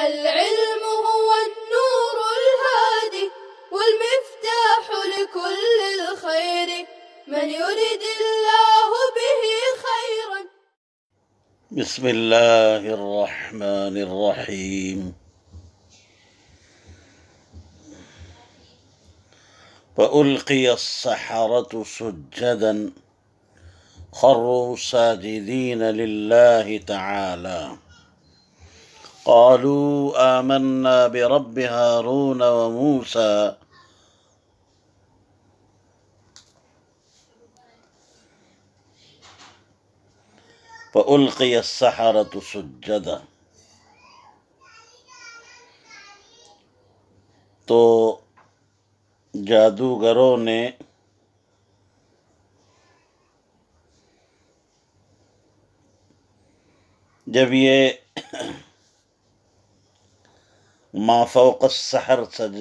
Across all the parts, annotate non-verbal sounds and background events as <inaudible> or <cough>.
العلم هو النور الهادي والمفتاح لكل الخير من يريد الله به خيرا بسم الله الرحمن الرحيم فألقي السحرة سجدا خروا ساجدين لله تعالى قالوا آمنا برب هارون وموسى فألقي السحرة سجدا تو جادو ने جب یہ ما فوق السحر سج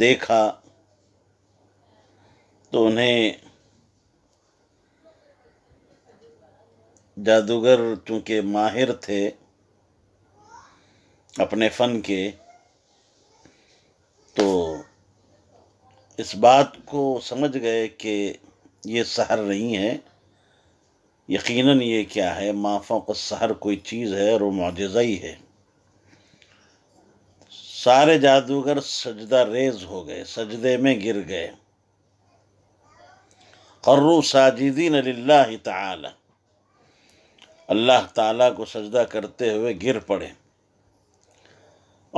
دیکھا تو انہیں جادوگر چونکہ ماہر تھے اپنے فن کے تو اس بات کو سمجھ گئے کہ یہ سحر نہیں ہے یقیناً یہ کیا ہے ما فاؤ سحر کوئی چیز ہے اور وہ معجزہ ہی ہے سارے جادوگر سجدہ ریز ہو گئے سجدے میں گر گئے قرو ساجدین اللہ تعالی اللہ تعالیٰ کو سجدہ کرتے ہوئے گر پڑے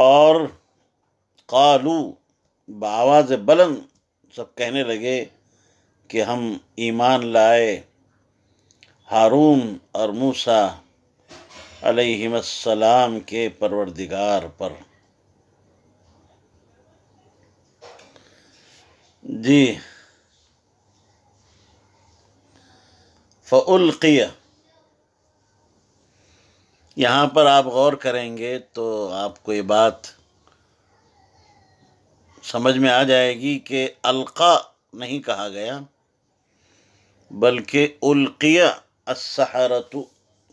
اور قالو بآواز بلند سب کہنے لگے کہ ہم ایمان لائے ہارون اور موسا علیہم السلام کے پروردگار پر جی فع یہاں پر آپ غور کریں گے تو آپ کو یہ بات سمجھ میں آ جائے گی کہ القا نہیں کہا گیا بلکہ القیہ الہارتو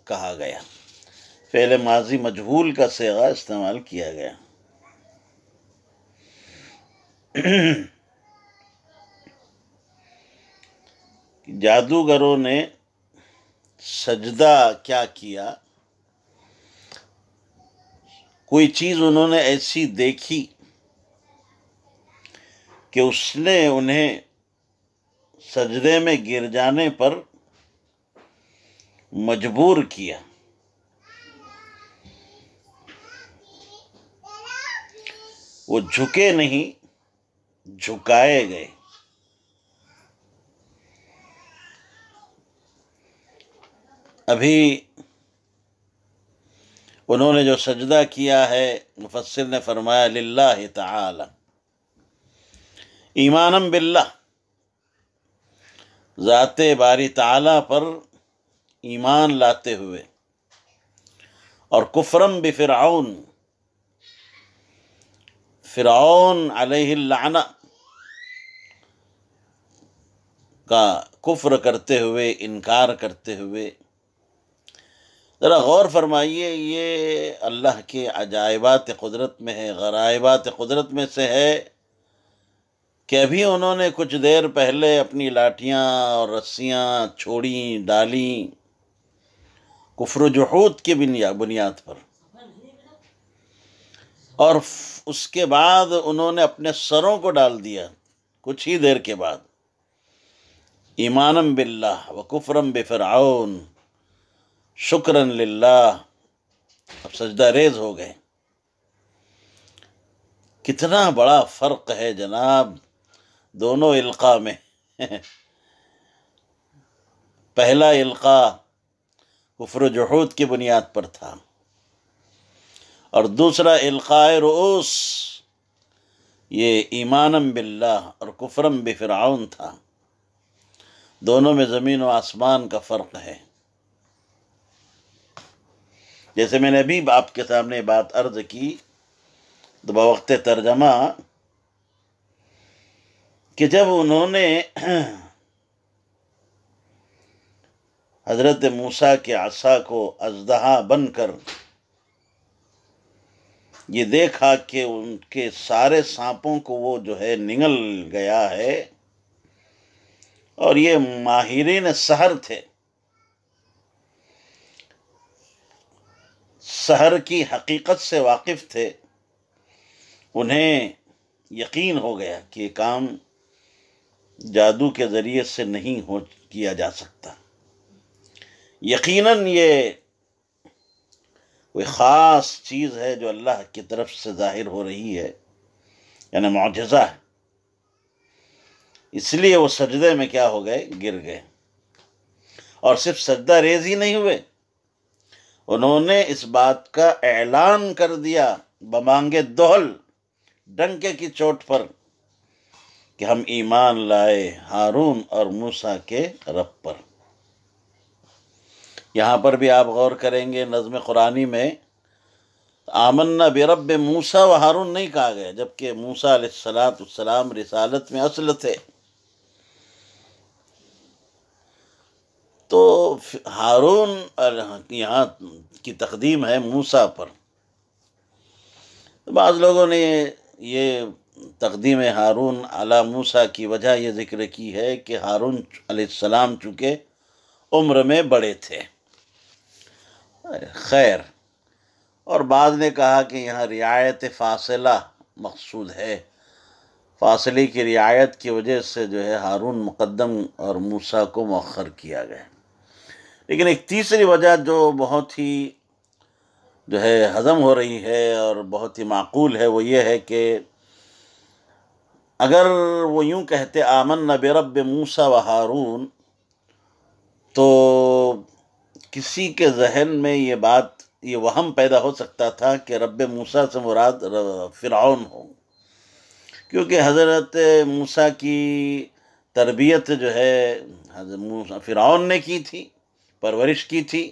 کہا گیا فعل ماضی مجہول کا سیغا استعمال کیا گیا جادوگروں نے سجدہ کیا کیا کوئی چیز انہوں نے ایسی دیکھی کہ اس نے انہیں سجدے میں گر جانے پر مجبور کیا وہ جھکے نہیں جھکائے گئے ابھی انہوں نے جو سجدہ کیا ہے مفسر نے فرمایا للہ تعالی ایمانم باللہ ذات باری تعالی پر ایمان لاتے ہوئے اور کفرم بفرعون فرعون علیہ اللعنہ کا کفر کرتے ہوئے انکار کرتے ہوئے ذرا غور فرمائیے یہ اللہ کے عجائبات قدرت میں ہے غرائبات قدرت میں سے ہے کہ ابھی انہوں نے کچھ دیر پہلے اپنی لاٹھیاں اور رسیاں چھوڑیں ڈالیں کفر و جحود کی بنیا بنیاد پر اور اس کے بعد انہوں نے اپنے سروں کو ڈال دیا کچھ ہی دیر کے بعد ایمانم بلّہ و کفرم بفرعون شکرن للہ اب سجدہ ریز ہو گئے کتنا بڑا فرق ہے جناب دونوں علقہ میں پہلا علقہ و جہود کی بنیاد پر تھا اور دوسرا علقاء رؤوس یہ ایمانم باللہ اور کفرم بفرعون تھا دونوں میں زمین و آسمان کا فرق ہے جیسے میں نے ابھی آپ کے سامنے بات عرض کی تو باوقت ترجمہ کہ جب انہوں نے حضرت موسا کے عصا کو ازدہا بن کر یہ دیکھا کہ ان کے سارے سانپوں کو وہ جو ہے نگل گیا ہے اور یہ ماہرین سحر تھے سحر کی حقیقت سے واقف تھے انہیں یقین ہو گیا کہ یہ کام جادو کے ذریعے سے نہیں ہو کیا جا سکتا یقیناً یہ کوئی خاص چیز ہے جو اللہ کی طرف سے ظاہر ہو رہی ہے یعنی معجزہ ہے اس لیے وہ سجدے میں کیا ہو گئے گر گئے اور صرف سجدہ ریز ہی نہیں ہوئے انہوں نے اس بات کا اعلان کر دیا بمانگ دوہل ڈنکے کی چوٹ پر کہ ہم ایمان لائے ہارون اور موسا کے رب پر یہاں پر بھی آپ غور کریں گے نظم قرآن میں آمن بے رب موسا و ہارون نہیں کہا گیا جبکہ موسا علیہ السلاۃ السلام رسالت میں اصل تھے تو ہارون یہاں کی تقدیم ہے موسیٰ پر بعض لوگوں نے یہ تقدیم ہارون علی موسیٰ کی وجہ یہ ذکر کی ہے کہ ہارون علیہ السلام چونکہ عمر میں بڑے تھے خیر اور بعض نے کہا کہ یہاں رعایت فاصلہ مقصود ہے فاصلے کی رعایت کی وجہ سے جو ہے ہارون مقدم اور موسیٰ کو مؤخر کیا گیا لیکن ایک تیسری وجہ جو بہت ہی جو ہے ہضم ہو رہی ہے اور بہت ہی معقول ہے وہ یہ ہے کہ اگر وہ یوں کہتے آمن نب رب موسا و ہارون تو کسی کے ذہن میں یہ بات یہ وہم پیدا ہو سکتا تھا کہ رب موسا سے مراد فرعون ہو کیونکہ حضرت موسا کی تربیت جو ہے حضرت فرعون نے کی تھی پرورش کی تھی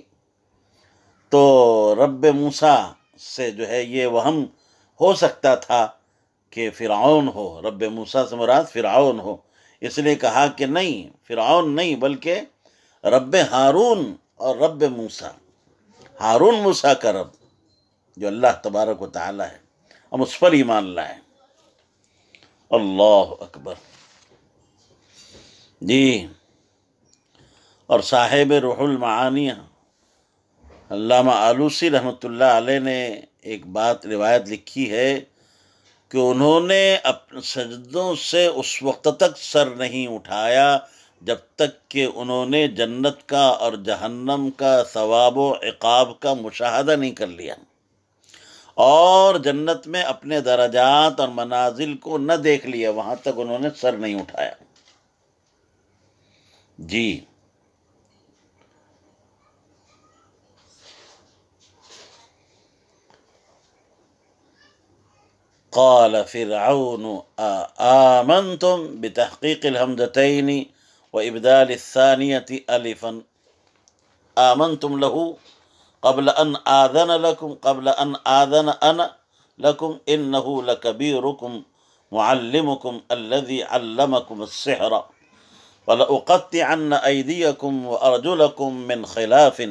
تو رب موسا سے جو ہے یہ وہم ہو سکتا تھا کہ فرعون ہو رب موسا سے مراد فرعون ہو اس لیے کہا کہ نہیں فرعون نہیں بلکہ رب ہارون اور رب موسا ہارون موسا کا رب جو اللہ تبارک و تعالیٰ ہے ہم اس پر ایمان لائیں لائے اکبر جی اور صاحب روح المعانیہ علامہ آلوسی رحمۃ اللہ علیہ نے ایک بات روایت لکھی ہے کہ انہوں نے اپنے سجدوں سے اس وقت تک سر نہیں اٹھایا جب تک کہ انہوں نے جنت کا اور جہنم کا ثواب و عقاب کا مشاہدہ نہیں کر لیا اور جنت میں اپنے درجات اور منازل کو نہ دیکھ لیا وہاں تک انہوں نے سر نہیں اٹھایا جی قال فرعون آمنتم بتحقيق الهمدتين وإبدال الثانية ألفا آمنتم له قبل أن آذن لكم قبل أن آذن أنا لكم إنه لكبيركم معلمكم الذي علمكم السحر ولأقطعن أيديكم وأرجلكم من خلاف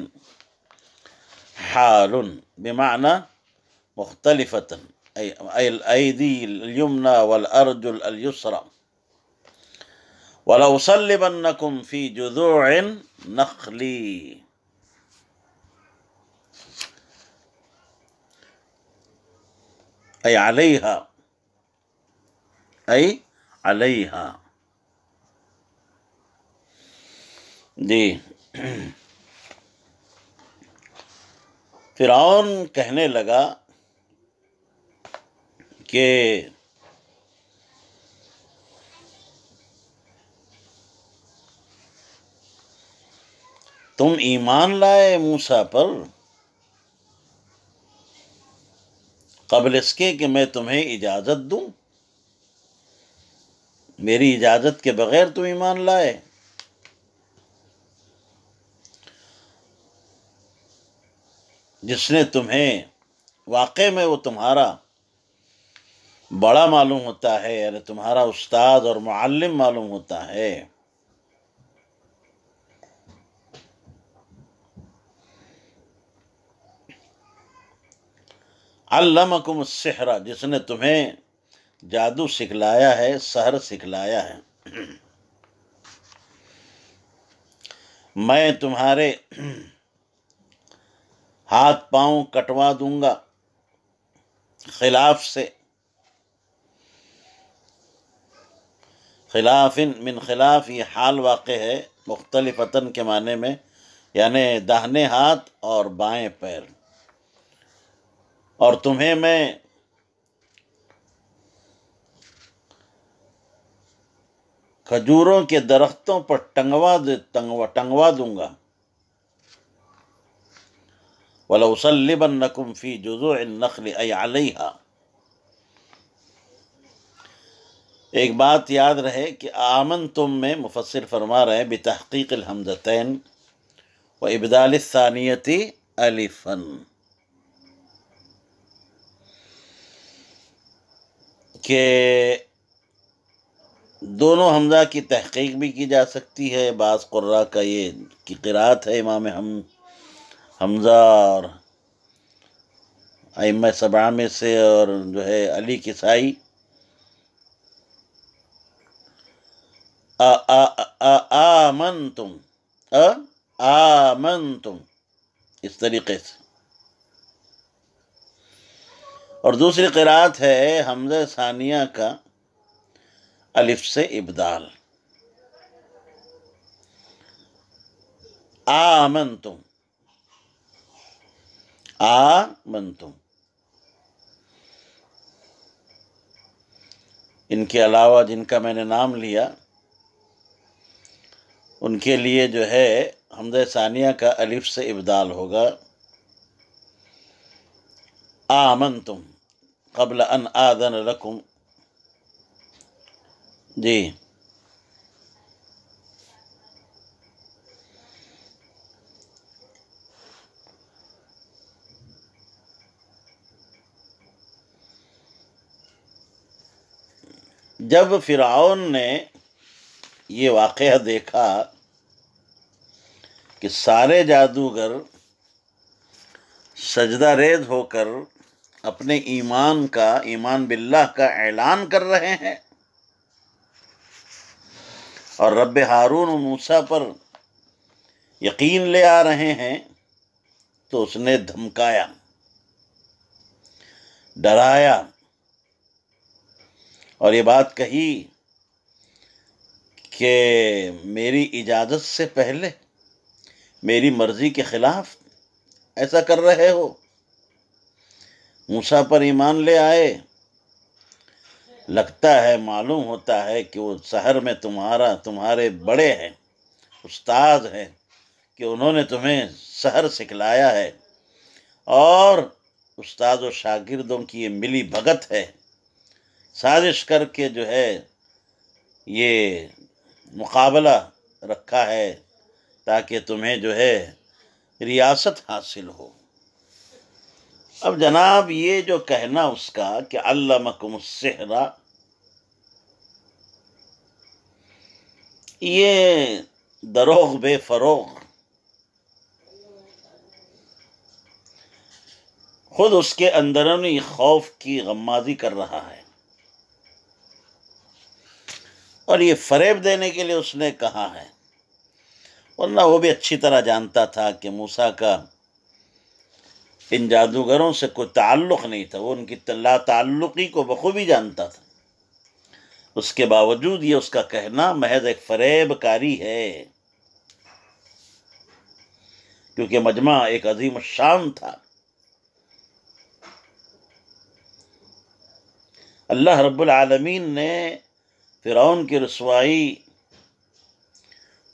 حال بمعنى مختلفة أي الأيدي اليمنى والأرجل اليسرى ولو صلبنكم في جذوع النخل أي عليها أي عليها دي <clears throat> فرعون کہنے لگا تم ایمان لائے موسا پر قبل اس کے کہ میں تمہیں اجازت دوں میری اجازت کے بغیر تم ایمان لائے جس نے تمہیں واقع میں وہ تمہارا بڑا معلوم ہوتا ہے یعنی تمہارا استاد اور معلم معلوم ہوتا ہے علمکم السحر جس نے تمہیں جادو سکھلایا ہے سحر سکھلایا ہے میں تمہارے ہاتھ پاؤں کٹوا دوں گا خلاف سے خلاف من خلاف یہ حال واقع ہے مختلف وطن کے معنی میں یعنی داہنے ہاتھ اور بائیں پیر اور تمہیں میں کھجوروں کے درختوں پر ٹنگوا دے ٹنگوا دوں گا ولا نقم فی جزو نقل علیہ ایک بات یاد رہے کہ آمن تم میں مفسر فرما رہے بے تحقیق الحمضتین و ثانیتی علی فن کہ دونوں حمزہ کی تحقیق بھی کی جا سکتی ہے بعض قرہ کا یہ کی کرات ہے امام ہم حمزہ اور سبعہ میں سے اور جو ہے علی کسائی من تم آمن تم اس طریقے سے اور دوسری قرآت ہے حمزہ ثانیہ کا الف سے ابدال آمن تم آ من تم ان کے علاوہ جن کا میں نے نام لیا ان کے لیے جو ہے حمد ثانیہ کا الف سے ابدال ہوگا آمن تم قبل ان آدن رکھوں جی جب فرعون نے یہ واقعہ دیکھا کہ سارے جادوگر سجدہ ریز ہو کر اپنے ایمان کا ایمان باللہ کا اعلان کر رہے ہیں اور رب ہارون و موسا پر یقین لے آ رہے ہیں تو اس نے دھمکایا ڈرایا اور یہ بات کہی کہ میری اجازت سے پہلے میری مرضی کے خلاف ایسا کر رہے ہو موسا پر ایمان لے آئے لگتا ہے معلوم ہوتا ہے کہ وہ سہر میں تمہارا تمہارے بڑے ہیں استاذ ہیں کہ انہوں نے تمہیں سحر سکھلایا ہے اور استاذ و شاگردوں کی یہ ملی بھگت ہے سازش کر کے جو ہے یہ مقابلہ رکھا ہے تاکہ تمہیں جو ہے ریاست حاصل ہو اب جناب یہ جو کہنا اس کا کہ اللہ مکم السہرہ یہ دروغ بے فروغ خود اس کے اندرونی خوف کی غمازی کر رہا ہے اور یہ فریب دینے کے لیے اس نے کہا ہے ورنہ وہ بھی اچھی طرح جانتا تھا کہ موسا کا ان جادوگروں سے کوئی تعلق نہیں تھا وہ ان کی لا تعلقی کو بخوبی جانتا تھا اس کے باوجود یہ اس کا کہنا محض ایک فریب کاری ہے کیونکہ مجمع ایک عظیم الشان تھا اللہ رب العالمین نے فرعون کی رسوائی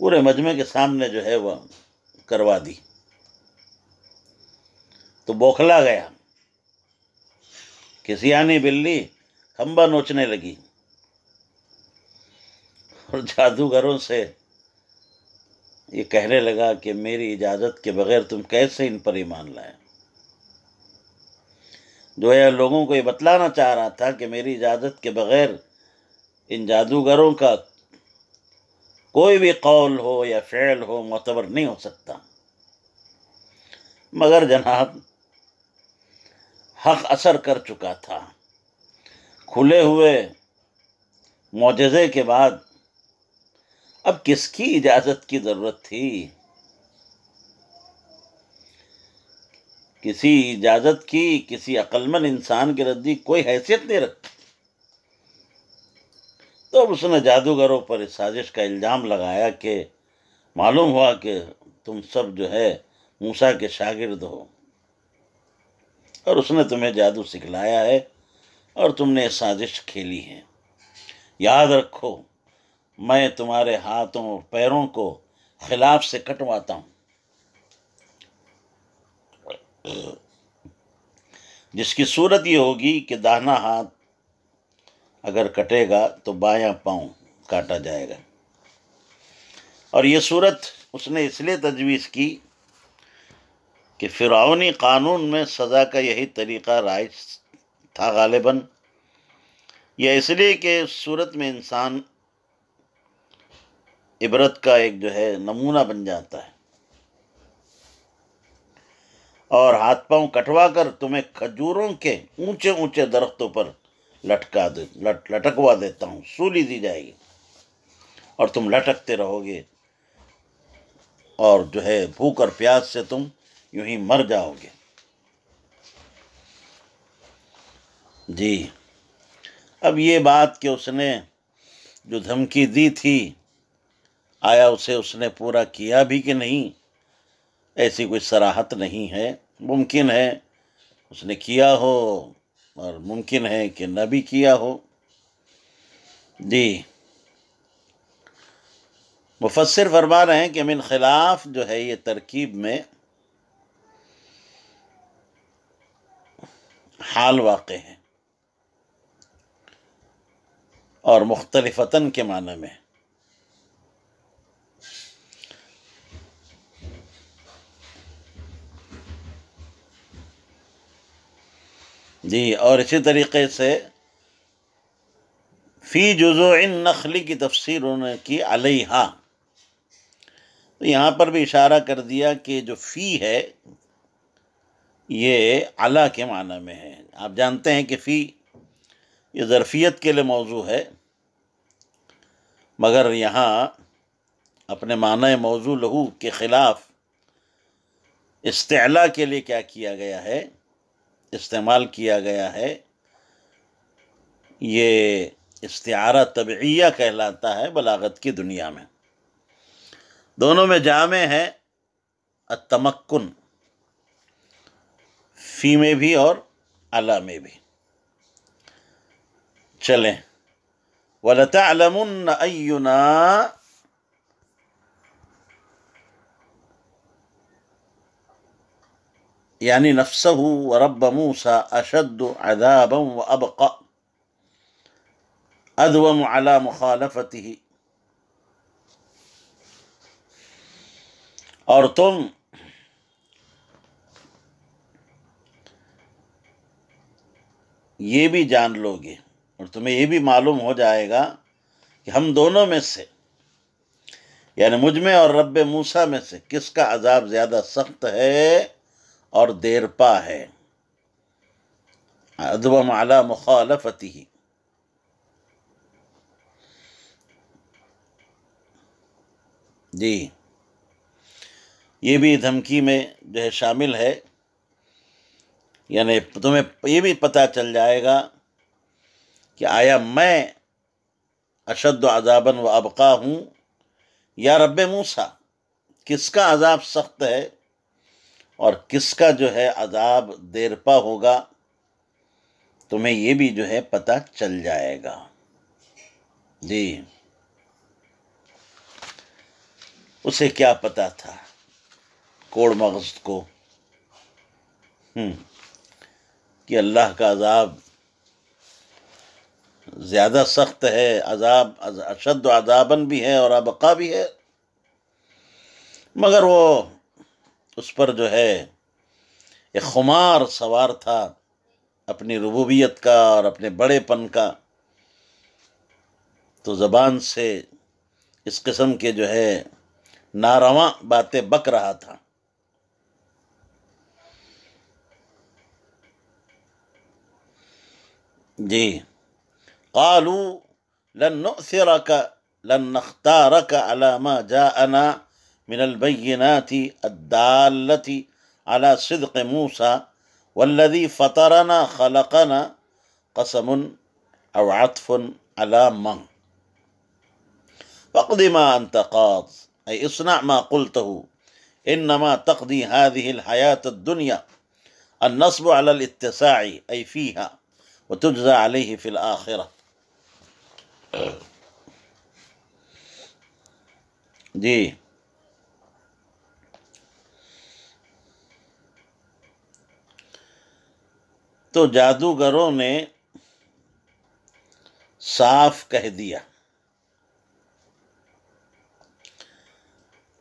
پورے مجمع کے سامنے جو ہے وہ کروا دی تو بوکھلا گیا کہ آنی بلی کھمبا نوچنے لگی اور جادوگروں سے یہ کہنے لگا کہ میری اجازت کے بغیر تم کیسے ان پر ایمان لائے جو ہے لوگوں کو یہ بتلانا چاہ رہا تھا کہ میری اجازت کے بغیر ان جادوگروں کا کوئی بھی قول ہو یا فعل ہو معتبر نہیں ہو سکتا مگر جناب حق اثر کر چکا تھا کھلے ہوئے معجزے کے بعد اب کس کی اجازت کی ضرورت تھی کسی اجازت کی کسی عقلم انسان کے ردی کوئی حیثیت نہیں رکھتی اب اس نے جادوگروں پر اس سازش کا الزام لگایا کہ معلوم ہوا کہ تم سب جو ہے موسا کے شاگرد ہو اور اس نے تمہیں جادو سکھلایا ہے اور تم نے یہ سازش کھیلی ہے یاد رکھو میں تمہارے ہاتھوں اور پیروں کو خلاف سے کٹواتا ہوں جس کی صورت یہ ہوگی کہ داہنا ہاتھ اگر کٹے گا تو بایاں پاؤں کاٹا جائے گا اور یہ صورت اس نے اس لیے تجویز کی کہ فرعونی قانون میں سزا کا یہی طریقہ رائج تھا غالباً یا اس لیے کہ اس صورت میں انسان عبرت کا ایک جو ہے نمونہ بن جاتا ہے اور ہاتھ پاؤں کٹوا کر تمہیں کھجوروں کے اونچے اونچے درختوں پر لٹکا لٹ لٹکوا دیتا ہوں سولی دی جائے گی اور تم لٹکتے رہو گے اور جو ہے بھوک اور پیاس سے تم یوں ہی مر جاؤ گے جی اب یہ بات کہ اس نے جو دھمکی دی تھی آیا اسے اس نے پورا کیا بھی کہ نہیں ایسی کوئی سراحت نہیں ہے ممکن ہے اس نے کیا ہو اور ممکن ہے کہ نہ بھی کیا ہو جی مفسر فرما رہے ہیں کہ من خلاف جو ہے یہ ترکیب میں حال واقع ہیں اور مختلفتاً کے معنی میں جی اور اسی طریقے سے فی جزو ان نخلی کی تفسیر انہوں نے کی علیہ تو یہاں پر بھی اشارہ کر دیا کہ جو فی ہے یہ اعلیٰ کے معنی میں ہے آپ جانتے ہیں کہ فی یہ ظرفیت کے لیے موضوع ہے مگر یہاں اپنے معنی موضوع لہو کے خلاف استعلا کے لیے کیا کیا گیا ہے استعمال کیا گیا ہے یہ استعارہ طبعیہ کہلاتا ہے بلاغت کی دنیا میں دونوں میں جامع ہے التمکن فی میں بھی اور علا بھی چلیں وَلَتَعْلَمُنَّ أَيُّنَا یعنی نفس رب موسا اشد عذابا و اب ادوم و علا اور تم یہ بھی جان لو گے اور تمہیں یہ بھی معلوم ہو جائے گا کہ ہم دونوں میں سے یعنی مجھ میں اور رب موسا میں سے کس کا عذاب زیادہ سخت ہے اور دیر پا ہے ادوم مالا مخالفتحی جی یہ بھی دھمکی میں جو ہے شامل ہے یعنی تمہیں یہ بھی پتہ چل جائے گا کہ آیا میں اشد و عذابً و ابقا ہوں یا رب موسا کس کا عذاب سخت ہے اور کس کا جو ہے عذاب دیرپا ہوگا تمہیں یہ بھی جو ہے پتا چل جائے گا جی اسے کیا پتا تھا کوڑ مغز کو ہوں کہ اللہ کا عذاب زیادہ سخت ہے عذاب اشد و عذابن بھی ہے اور ابقا بھی ہے مگر وہ اس پر جو ہے ایک خمار سوار تھا اپنی ربوبیت کا اور اپنے بڑے پن کا تو زبان سے اس قسم کے جو ہے نارواں باتیں بک رہا تھا جی قالو لن نؤثرك لن نختارك على ما جاءنا من البينات الدالة على صدق موسى والذي فطرنا خلقنا قسم أو عطف على من فاقض ما أنت قاض أي اصنع ما قلته إنما تقضي هذه الحياة الدنيا النصب على الاتساع أي فيها وتجزى عليه في الآخرة دي تو جادوگروں نے صاف کہہ دیا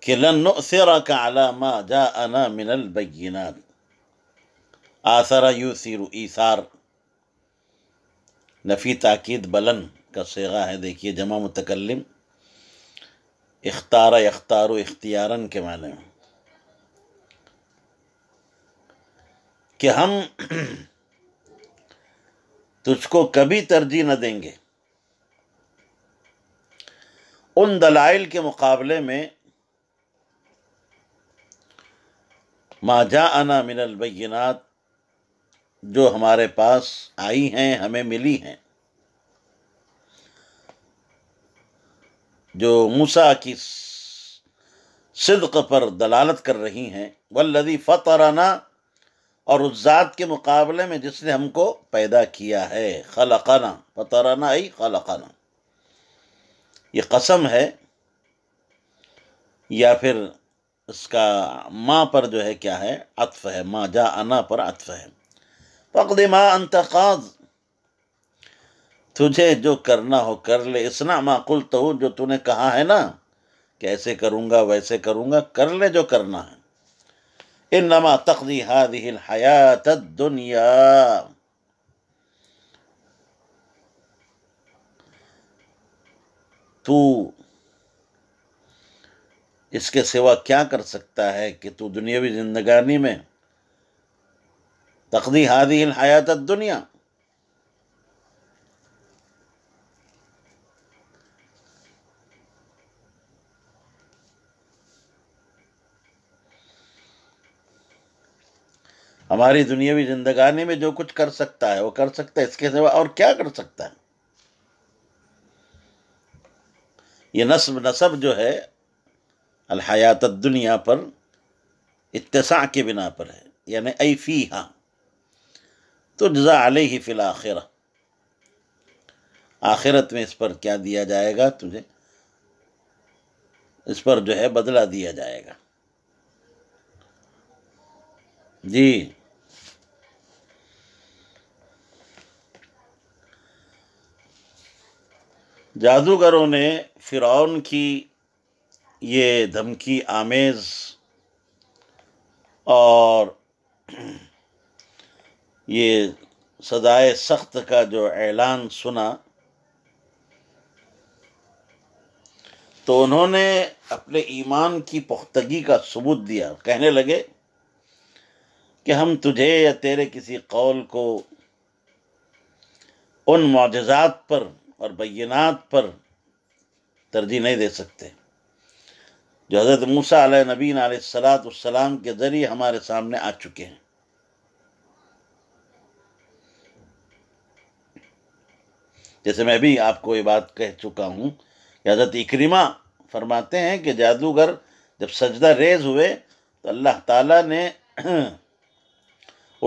کہ لن جاءنا من البینات آثر یو سیرو ایسار نفی تاکید بلن کا سیغا ہے دیکھیے جمع متکلم اختار اختار اختیارن کے معنی کہ ہم تجھ کو کبھی ترجیح نہ دیں گے ان دلائل کے مقابلے میں جا انا من البینات جو ہمارے پاس آئی ہیں ہمیں ملی ہیں جو موسا کی صدق پر دلالت کر رہی ہیں ولدی فتح اور اس ذات کے مقابلے میں جس نے ہم کو پیدا کیا ہے خلقنا فطرنا ای خلقنا یہ قسم ہے یا پھر اس کا ماں پر جو ہے کیا ہے عطف ہے ماں جا انا پر عطف ہے فقد ما انتقاض تجھے جو کرنا ہو کر لے ما معقل تو جو نے کہا ہے نا کہ ایسے کروں گا ویسے کروں گا کر لے جو کرنا ہے انما تقضی هذه الحیات الدنیا تو اس کے سوا کیا کر سکتا ہے کہ تو دنیاوی زندگانی میں تقضی هذه الحیات الدنیا ہماری دنیاوی زندگانی میں جو کچھ کر سکتا ہے وہ کر سکتا ہے اس کے سوا اور کیا کر سکتا ہے یہ نصب نصب جو ہے الحیات دنیا پر اتساع کے بنا پر ہے یعنی ای فی ہاں تو جزا علیہ فی الاخرہ آخرت میں اس پر کیا دیا جائے گا تجھے اس پر جو ہے بدلہ دیا جائے گا جی جادوگروں نے فرعون کی یہ دھمکی آمیز اور یہ سدائے سخت کا جو اعلان سنا تو انہوں نے اپنے ایمان کی پختگی کا ثبوت دیا کہنے لگے کہ ہم تجھے یا تیرے کسی قول کو ان معجزات پر اور بینات پر ترجیح نہیں دے سکتے جو حضرت موسیٰ علیہ نبین علیہ السلاۃ السلام کے ذریعے ہمارے سامنے آ چکے ہیں جیسے میں بھی آپ کو یہ بات کہہ چکا ہوں کہ حضرت اکریما فرماتے ہیں کہ جادوگر جب سجدہ ریز ہوئے تو اللہ تعالیٰ نے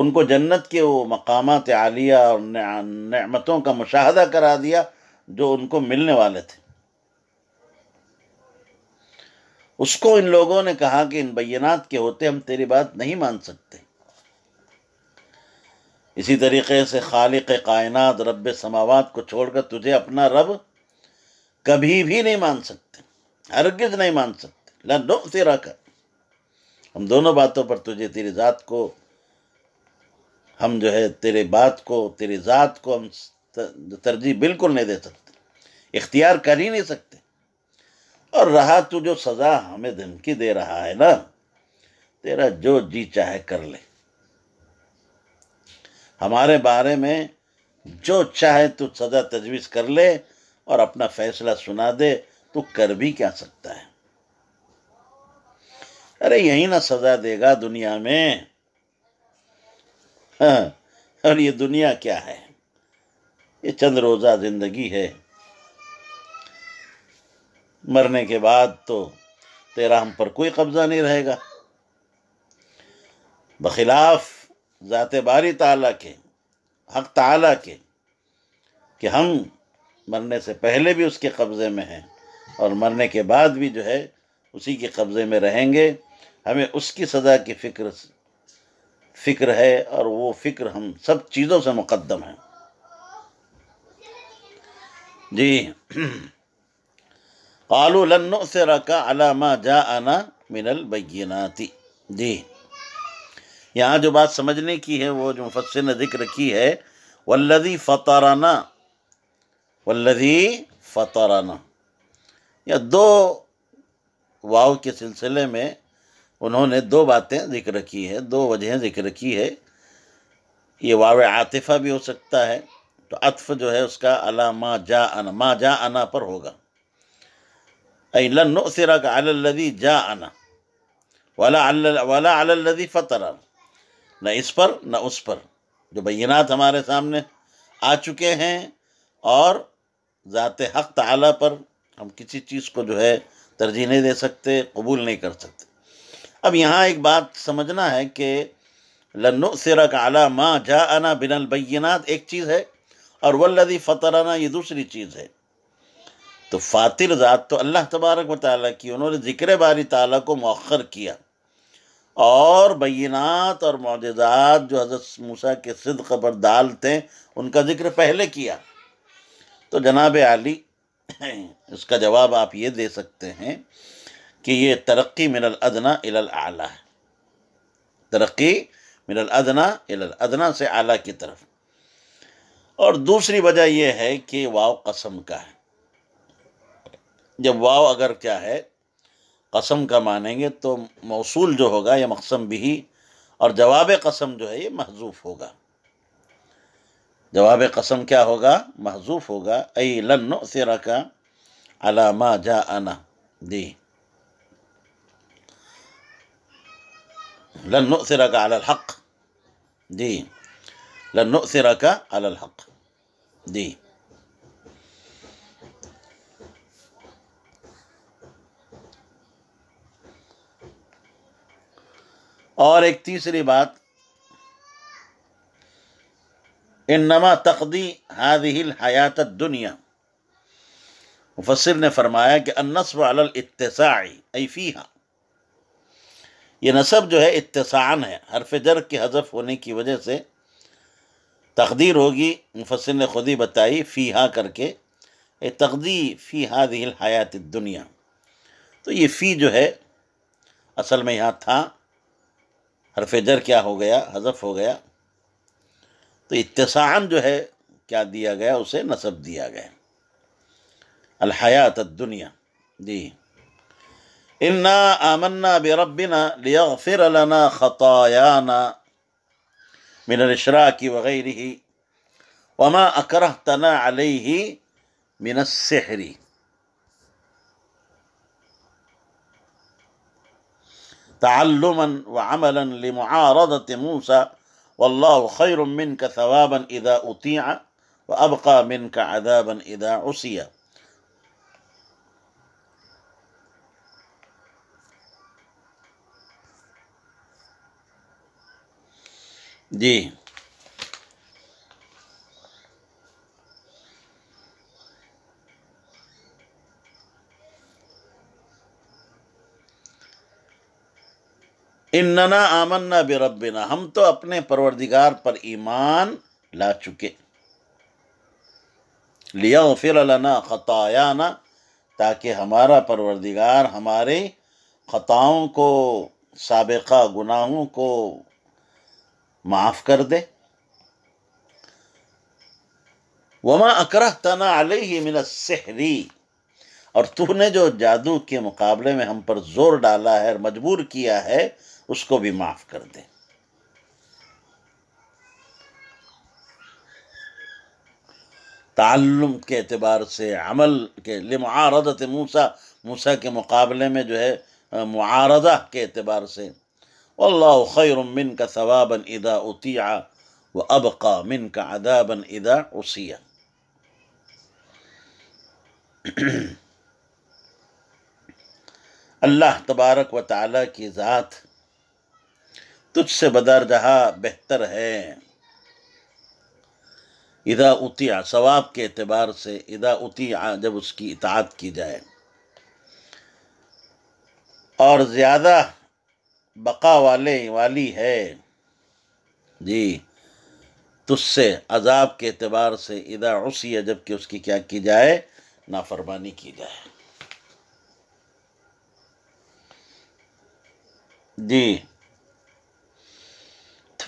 ان کو جنت کے وہ مقامات عالیہ اور نعمتوں کا مشاہدہ کرا دیا جو ان کو ملنے والے تھے اس کو ان لوگوں نے کہا کہ ان بینات کے ہوتے ہم تیری بات نہیں مان سکتے اسی طریقے سے خالق کائنات رب سماوات کو چھوڑ کر تجھے اپنا رب کبھی بھی نہیں مان سکتے ہرگز نہیں مان سکتے تیرا کر ہم دونوں باتوں پر تجھے تیری ذات کو ہم جو ہے تیرے بات کو تیری ذات کو ہم ترجیح بالکل نہیں دے سکتے اختیار کر ہی نہیں سکتے اور رہا تو جو سزا ہمیں دھمکی دے رہا ہے نا تیرا جو جی چاہے کر لے ہمارے بارے میں جو چاہے تو سزا تجویز کر لے اور اپنا فیصلہ سنا دے تو کر بھی کیا سکتا ہے ارے یہی نہ سزا دے گا دنیا میں ہاں، اور یہ دنیا کیا ہے یہ چند روزہ زندگی ہے مرنے کے بعد تو تیرا ہم پر کوئی قبضہ نہیں رہے گا بخلاف ذات باری تعالیٰ کے حق تعالیٰ کے کہ ہم مرنے سے پہلے بھی اس کے قبضے میں ہیں اور مرنے کے بعد بھی جو ہے اسی کے قبضے میں رہیں گے ہمیں اس کی سزا کی فکر فکر ہے اور وہ فکر ہم سب چیزوں سے مقدم ہیں جی قالو لن سے رکا علامہ جا آنا من البیناتی جی یہاں جو بات سمجھنے کی ہے وہ جو مفسر نے ذکر کی ہے والذی فطرنا والذی فطرنا یا دو واؤ کے سلسلے میں انہوں نے دو باتیں ذکر کی ہے دو وجہیں ذکر کی ہے یہ واو عاطفہ بھی ہو سکتا ہے تو عطف جو ہے اس کا ما جا انا ما جا انا پر ہوگا اے لن سرا کا اللّی جا انا الدی فتح نہ اس پر نہ اس پر جو بینات ہمارے سامنے آ چکے ہیں اور ذات حق تعالی پر ہم کسی چیز کو جو ہے ترجیح نہیں دے سکتے قبول نہیں کر سکتے اب یہاں ایک بات سمجھنا ہے کہ لنو سیرا کا اعلیٰ ماں جا انا البینات ایک چیز ہے اور ولدی فطرانہ یہ دوسری چیز ہے تو فاتر ذات تو اللہ تبارک و تعالیٰ کی انہوں نے ذکر باری تعالیٰ کو مؤخر کیا اور بینات اور معجزات جو حضرت موسیٰ کے صدق پر دال تھے ان کا ذکر پہلے کیا تو جناب علی اس کا جواب آپ یہ دے سکتے ہیں کہ یہ ترقی من الى الاعلیٰ ہے ترقی من الى الادنا سے اعلیٰ کی طرف اور دوسری وجہ یہ ہے کہ واو قسم کا ہے جب واو اگر کیا ہے قسم کا مانیں گے تو موصول جو ہوگا یہ مقسم بھی اور جواب قسم جو ہے یہ محضوف ہوگا جواب قسم کیا ہوگا محضوف ہوگا ائی لن و سر کا علامہ جا ان جی لن و ترا الحق جی لن نؤثرك على الحق دي اور ایک تیسری بات انما تقضی هذه الحياة الدنيا مفسر نے فرمایا کہ النصب على الاتساع اي فيها یہ نصب جو ہے اتساعن ہے حرف جر کی حذف ہونے کی وجہ سے تقدیر ہوگی مفسر نے خود ہی بتائی فی ہا کر کے اے تقدی فی دل حیات دنیا تو یہ فی جو ہے اصل میں یہاں تھا حرف جر کیا ہو گیا حذف ہو گیا تو اتسان جو ہے کیا دیا گیا اسے نصب دیا گیا الحیات دنیا جی انا آمنا بے لیغفر لنا خطایانا نا من الإشراك وغيره وما أكرهتنا عليه من السحر تعلما وعملا لمعارضة موسى والله خير منك ثوابا إذا أطيع وأبقى منك عذابا إذا عصي جی اننا آمنا بے ہم تو اپنے پروردگار پر ایمان لا چکے لیا لنا فر نا تاکہ ہمارا پروردگار ہمارے خطاؤں کو سابقہ گناہوں کو معاف کر دے وما اکرا تنا علیہ من سہری اور تو نے جو جادو کے مقابلے میں ہم پر زور ڈالا ہے اور مجبور کیا ہے اس کو بھی معاف کر دے تعلم کے اعتبار سے عمل کے لمعارضت موسا موسا کے مقابلے میں جو ہے معارضہ کے اعتبار سے اللہ خیرمن کا ثوابً ادا اوتیا وہ اب عذابا من کا ادا اسیا اللہ تبارک و تعالی کی ذات تجھ سے بدر جہاں بہتر ہے ادا اتیا ثواب کے اعتبار سے ادا اتیا جب اس کی اطاعت کی جائے اور زیادہ بقا والے والی ہے جی تس سے عذاب کے اعتبار سے ادا وسیع ہے جب کہ اس کی کیا کی جائے نافرمانی کی جائے جی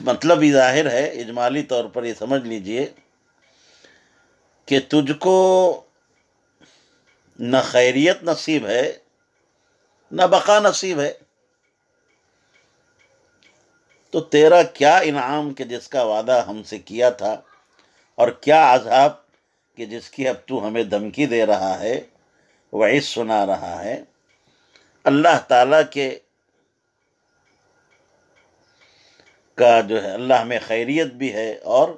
مطلب یہ ظاہر ہے اجمالی طور پر یہ سمجھ لیجئے کہ تجھ کو نہ خیریت نصیب ہے نہ بقا نصیب ہے تو تیرا کیا انعام کہ جس کا وعدہ ہم سے کیا تھا اور کیا عذاب کہ جس کی اب تو ہمیں دھمکی دے رہا ہے وعیس سنا رہا ہے اللہ تعالیٰ کے کا جو ہے اللہ میں خیریت بھی ہے اور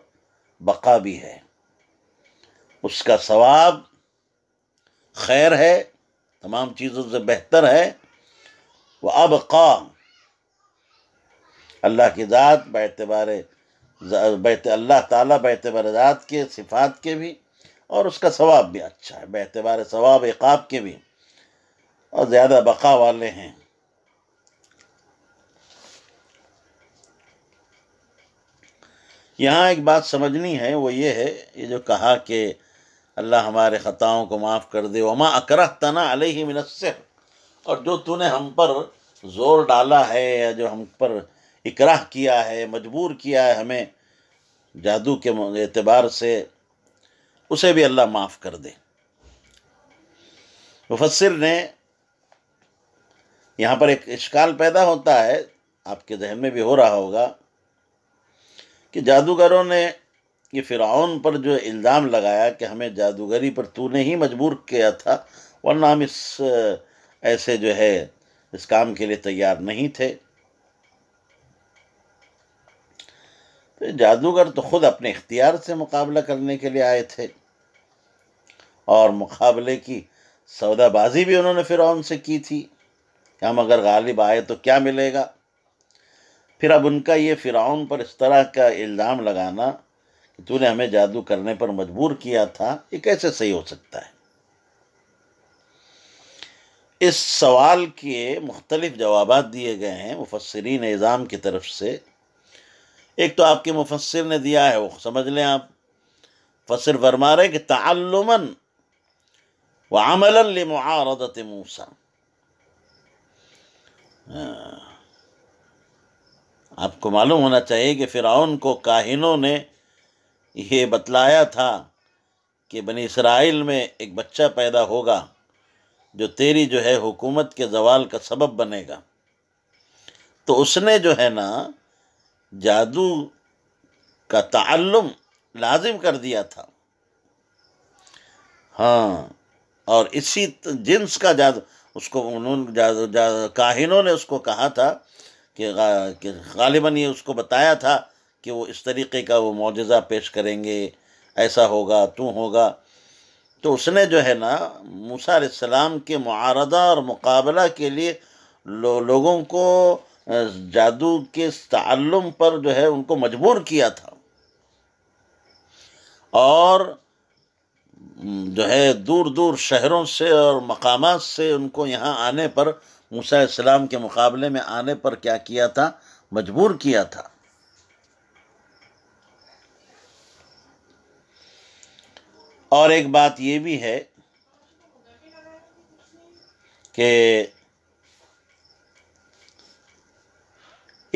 بقا بھی ہے اس کا ثواب خیر ہے تمام چیزوں سے بہتر ہے وہ اب قام اللہ کی ذات بعتبار بیت اللہ تعالیٰ بعتبار ذات کے صفات کے بھی اور اس کا ثواب بھی اچھا ہے بعتبار ثواب عقاب کے بھی اور زیادہ بقا والے ہیں یہاں ایک بات سمجھنی ہے وہ یہ ہے یہ جو کہا کہ اللہ ہمارے خطاؤں کو معاف کر دے وما اکرا تنا علیہ منصر اور جو تو نے ہم پر زور ڈالا ہے یا جو ہم پر اکراہ کیا ہے مجبور کیا ہے ہمیں جادو کے اعتبار سے اسے بھی اللہ معاف کر دے مفسر نے یہاں پر ایک اشکال پیدا ہوتا ہے آپ کے ذہن میں بھی ہو رہا ہوگا کہ جادوگروں نے یہ فرعون پر جو الزام لگایا کہ ہمیں جادوگری پر تو نے ہی مجبور کیا تھا ورنہ ہم اس ایسے جو ہے اس کام کے لیے تیار نہیں تھے تو جادوگر تو خود اپنے اختیار سے مقابلہ کرنے کے لیے آئے تھے اور مقابلے کی سودا بازی بھی انہوں نے فرعون سے کی تھی کہ ہم اگر غالب آئے تو کیا ملے گا پھر اب ان کا یہ فرعون پر اس طرح کا الزام لگانا کہ تو نے ہمیں جادو کرنے پر مجبور کیا تھا یہ کیسے صحیح ہو سکتا ہے اس سوال کے مختلف جوابات دیے گئے ہیں مفسرین نظام کی طرف سے ایک تو آپ کے مفسر نے دیا ہے وہ سمجھ لیں آپ فصر رہے کہ تعلوم و عمل لمعارضت موسیٰ موسا ہاں۔ آپ کو معلوم ہونا چاہیے کہ فرعون کو کاہنوں نے یہ بتلایا تھا کہ بنی اسرائیل میں ایک بچہ پیدا ہوگا جو تیری جو ہے حکومت کے زوال کا سبب بنے گا تو اس نے جو ہے نا جادو کا تعلم لازم کر دیا تھا ہاں اور اسی جنس کا جادو اس کو انہوں جادو جادو کاہنوں نے اس کو کہا تھا کہ غالباً یہ اس کو بتایا تھا کہ وہ اس طریقے کا وہ معجزہ پیش کریں گے ایسا ہوگا تو ہوگا تو اس نے جو ہے نا موسیٰ علیہ السلام کے معارضہ اور مقابلہ کے لیے لوگوں کو جادو کے تعلم پر جو ہے ان کو مجبور کیا تھا اور جو ہے دور دور شہروں سے اور مقامات سے ان کو یہاں آنے پر موسیٰ اسلام کے مقابلے میں آنے پر کیا کیا تھا مجبور کیا تھا اور ایک بات یہ بھی ہے کہ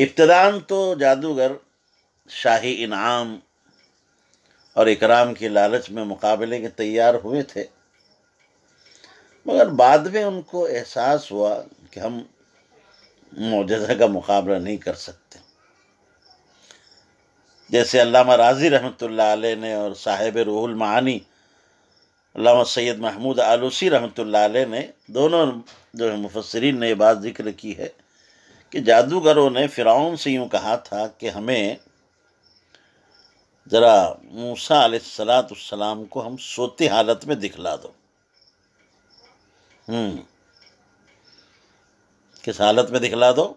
ابتدان تو جادوگر شاہی انعام اور اکرام کی لالچ میں مقابلے کے تیار ہوئے تھے مگر بعد میں ان کو احساس ہوا کہ ہم معجزہ کا مقابلہ نہیں کر سکتے جیسے علامہ راضی رحمۃ اللہ علیہ نے اور صاحب روح المعانی علامہ سید محمود آلوسی رحمۃ اللہ علیہ نے دونوں جو مفسرین نے یہ بات ذکر کی ہے کہ جادوگروں نے فرعون سے یوں کہا تھا کہ ہمیں ذرا موسا علیہ السلاۃ السلام کو ہم سوتی حالت میں دکھلا دو ہوں کس حالت میں دکھلا دو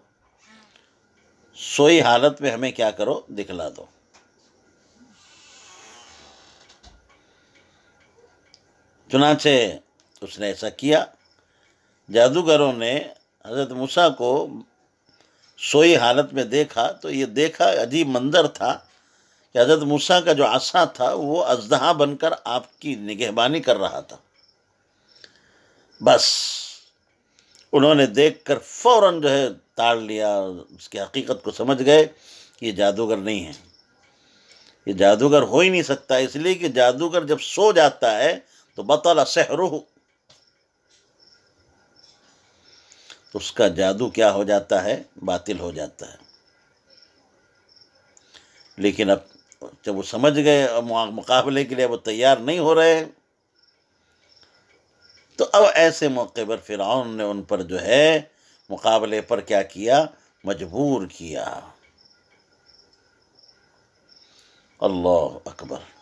سوئی حالت میں ہمیں کیا کرو دکھلا دو چنانچہ اس نے ایسا کیا جادوگروں نے حضرت موسا کو سوئی حالت میں دیکھا تو یہ دیکھا عجیب منظر تھا کہ حضرت موسیٰ کا جو عصا تھا وہ اژدہا بن کر آپ کی نگہبانی کر رہا تھا بس انہوں نے دیکھ کر فوراً جو ہے تاڑ لیا اس کی حقیقت کو سمجھ گئے کہ یہ جادوگر نہیں ہے یہ جادوگر ہو ہی نہیں سکتا اس لیے کہ جادوگر جب سو جاتا ہے تو بطور سہروح اس کا جادو کیا ہو جاتا ہے باطل ہو جاتا ہے لیکن اب جب وہ سمجھ گئے اور مقابلے کے لیے وہ تیار نہیں ہو رہے تو اب ایسے موقع پر فرعون نے ان پر جو ہے مقابلے پر کیا کیا مجبور کیا اللہ اکبر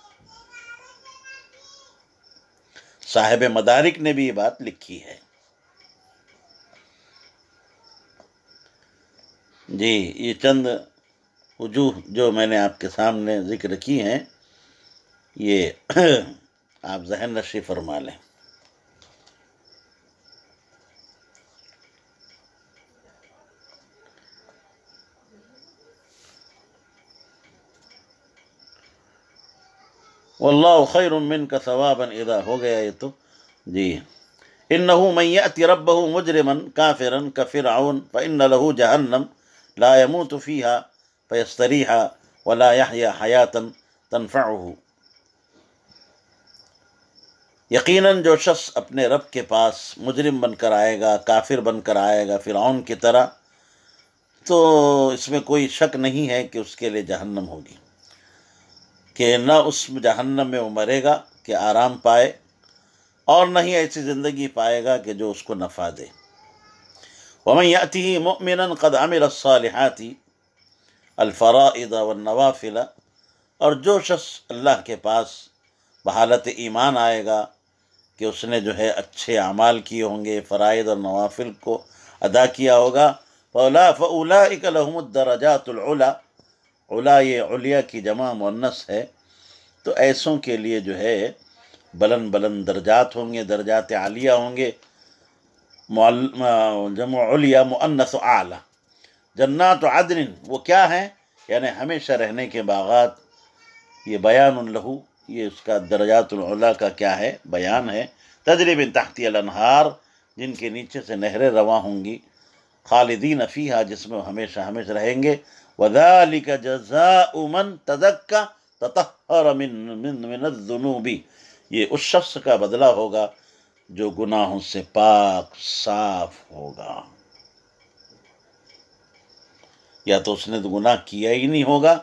صاحب مدارک نے بھی یہ بات لکھی ہے جی یہ چند وجوہ جو میں نے آپ کے سامنے ذکر کی ہیں یہ <coughs> آپ ذہن نشی فرما لیں خیر من کا ثوابا ادا ہو گیا یہ تو جی انہو من یأتی ربہ مجرما کافرا کفرعون فإن لہو جہنم لا يموت فيها فيستريح ولا يحيا حياة تنفعه حیاتن یقیناً جو شخص اپنے رب کے پاس مجرم بن کر آئے گا کافر بن کر آئے گا فرعون کی طرح تو اس میں کوئی شک نہیں ہے کہ اس کے لیے جہنم ہوگی کہ نہ اس جہنم میں وہ مرے گا کہ آرام پائے اور نہ ہی ایسی زندگی پائے گا کہ جو اس کو نفع دے ومن يأته مؤمنا قد عمل الصالحات الفرائض والنوافل اور جو شخص اللہ کے پاس بحالت ایمان آئے گا کہ اس نے جو ہے اچھے اعمال کیے ہوں گے فرائض اور نوافل کو ادا کیا ہوگا فولا لهم الدرجات العلا علا یہ علیا کی جمع مونس ہے تو ایسوں کے لیے جو ہے بلند بلند درجات ہوں گے درجات عالیہ ہوں گے جمع علیہ معنس اعلیٰ جنات و عدن وہ کیا ہیں یعنی ہمیشہ رہنے کے باغات یہ بیان لہو یہ اس کا درجات العلا کا کیا ہے بیان ہے تجرب تحتی الانہار جن کے نیچے سے نہر رواں ہوں گی خالدین فیحہ جس میں ہمیشہ ہمیشہ رہیں گے وضا علی کا جزاعمََن تذک کا من اور یہ اس شخص کا بدلہ ہوگا جو گناہوں سے پاک صاف ہوگا یا تو اس نے تو گناہ کیا ہی نہیں ہوگا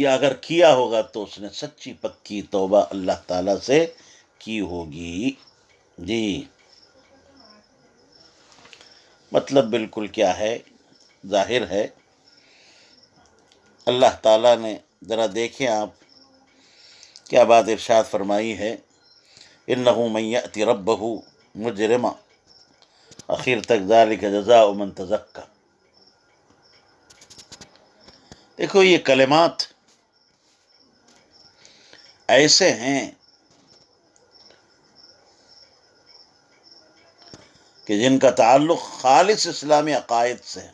یا اگر کیا ہوگا تو اس نے سچی پکی توبہ اللہ تعالی سے کی ہوگی جی مطلب بالکل کیا ہے ظاہر ہے اللہ تعالیٰ نے ذرا دیکھیں آپ کیا بات ارشاد فرمائی ہے انہو من میں رب مجرما اخیر تک ذالک جزاء من تزکا دیکھو یہ کلمات ایسے ہیں کہ جن کا تعلق خالص اسلامی عقائد سے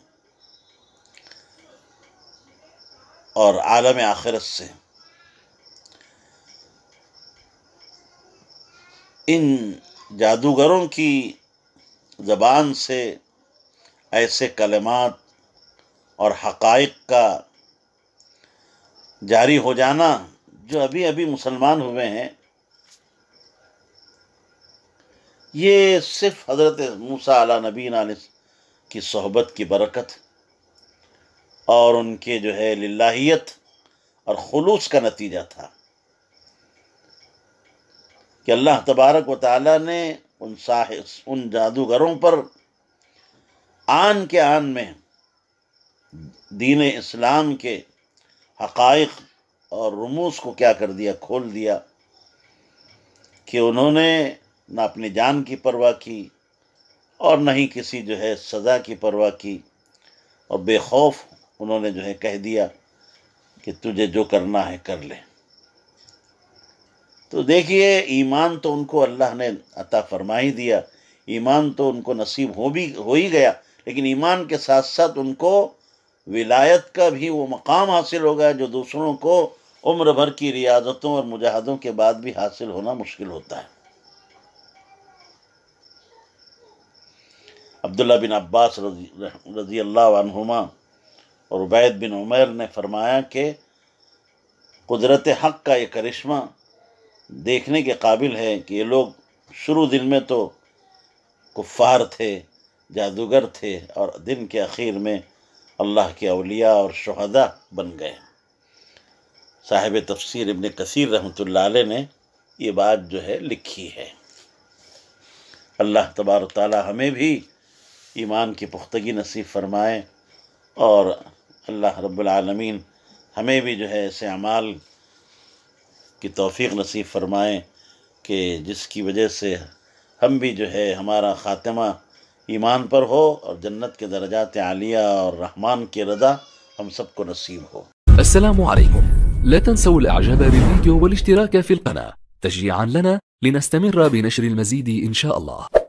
اور عالم آخرت سے ان جادوگروں کی زبان سے ایسے کلمات اور حقائق کا جاری ہو جانا جو ابھی ابھی مسلمان ہوئے ہیں یہ صرف حضرت موسیٰ علیہ نبی علیہ کی صحبت کی برکت اور ان کے جو ہے للہیت اور خلوص کا نتیجہ تھا کہ اللہ تبارک و تعالیٰ نے ان ساحس ان جادوگروں پر آن کے آن میں دین اسلام کے حقائق اور رموز کو کیا کر دیا کھول دیا کہ انہوں نے نہ اپنی جان کی پرواہ کی اور نہ ہی کسی جو ہے سزا کی پرواہ کی اور بے خوف انہوں نے جو ہے کہہ دیا کہ تجھے جو کرنا ہے کر لیں تو دیکھیے ایمان تو ان کو اللہ نے عطا فرما ہی دیا ایمان تو ان کو نصیب ہو بھی ہو ہی گیا لیکن ایمان کے ساتھ ساتھ ان کو ولایت کا بھی وہ مقام حاصل ہو گیا جو دوسروں کو عمر بھر کی ریاضتوں اور مجاہدوں کے بعد بھی حاصل ہونا مشکل ہوتا ہے عبداللہ بن عباس رضی اللہ عنہما اور عبید بن عمیر نے فرمایا کہ قدرت حق کا یہ کرشمہ دیکھنے کے قابل ہے کہ یہ لوگ شروع دن میں تو کفار تھے جادوگر تھے اور دن کے اخیر میں اللہ کے اولیاء اور شہداء بن گئے صاحب تفسیر ابن کثیر رحمۃ اللہ علیہ نے یہ بات جو ہے لکھی ہے اللہ تبار و تعالی ہمیں بھی ایمان کی پختگی نصیب فرمائے اور اللہ رب العالمین ہمیں بھی جو ہے ایسے اعمال की तोफ़ी नसीब फरमाएँ कि जिसकी वजह से हम भी जो है हमारा ख़ात्मा ईमान पर हो और जन्नत के दर्जात आलिया और रहमान की रजा हम सबको नसीब हो असलकम لا تنسوا الاعجاب بالفيديو والاشتراك في القناة تشجيعا لنا لنستمر بنشر المزيد ان شاء الله